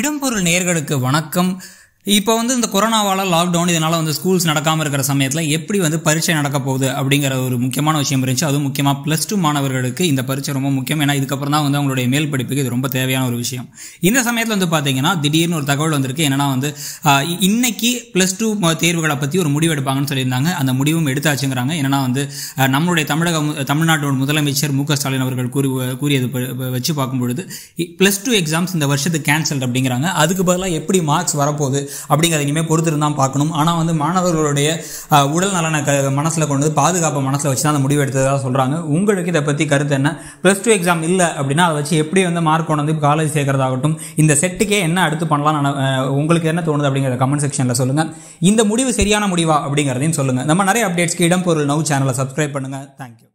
இடம்பொருள் நேர்களுக்கு வணக்கம் இப்போ வந்து இந்த கொரோனாவால் லாக்டவுன் இதனால் வந்து ஸ்கூல்ஸ் நடக்காமல் இருக்கிற சமயத்தில் எப்படி வந்து பரீட்சை நடக்க போகுது அப்படிங்கிற ஒரு முக்கியமான விஷயம் இருந்துச்சு அதுவும் முக்கியமாக ப்ளஸ் டூ மாணவர்களுக்கு இந்த பரீட்சை ரொம்ப முக்கியம் ஏன்னா இதுக்கப்புறம் தான் வந்து அவங்களுடைய மேல் படிப்புக்கு இது ரொம்ப தேவையான ஒரு விஷயம் இந்த சமயத்தில் வந்து பார்த்தீங்கன்னா திடீர்னு ஒரு தகவல் வந்திருக்கு என்னென்னா வந்து இன்னைக்கு ப்ளஸ் டூ தேர்வுகளை பற்றி ஒரு முடிவு எடுப்பாங்கன்னு சொல்லியிருந்தாங்க அந்த முடிவும் எடுத்தாச்சுங்கிறாங்க என்னென்னா வந்து நம்மளுடைய தமிழக தமிழ்நாட்டோட முதலமைச்சர் மு ஸ்டாலின் அவர்கள் கூறி கூறியது வச்சு பார்க்கும்பொழுது ப்ளஸ் டூ எக்ஸாம்ஸ் இந்த வருஷத்துக்கு கேன்சல் அப்படிங்கிறாங்க அதுக்கு பதிலாக எப்படி மார்க்ஸ் வரப்போகுது அப்படிங்கிறது இனிமேல் பொறுத்திருந்தான் பார்க்கணும் ஆனால் வந்து மாணவர்களுடைய உடல் நலனை க மனசில் கொண்டு வந்து பாதுகாப்பை மனசில் வச்சு தான் அந்த முடிவு எடுத்ததாக சொல்கிறாங்க உங்களுக்கு இதை பற்றி கருத்து என்ன ப்ளஸ் டூ எக்ஸாம் இல்லை அப்படின்னா அதை வச்சு எப்படி வந்து மார்க் கொண்டு வந்து காலேஜ் சேர்க்குறதாகட்டும் இந்த செட்டுக்கே என்ன அடுத்து பண்ணலாம் உங்களுக்கு என்ன தோணுது அப்படிங்கிற கமெண்ட் செக்ஷனில் சொல்லுங்கள் இந்த முடிவு சரியான முடிவா அப்படிங்கிறதையும் சொல்லுங்கள் நம்ம நிறைய அப்டேட்ஸ்க்கு இடம் பொருள் நவ் சேனலை சப்ஸ்கிரைப் பண்ணுங்கள் தேங்க்யூ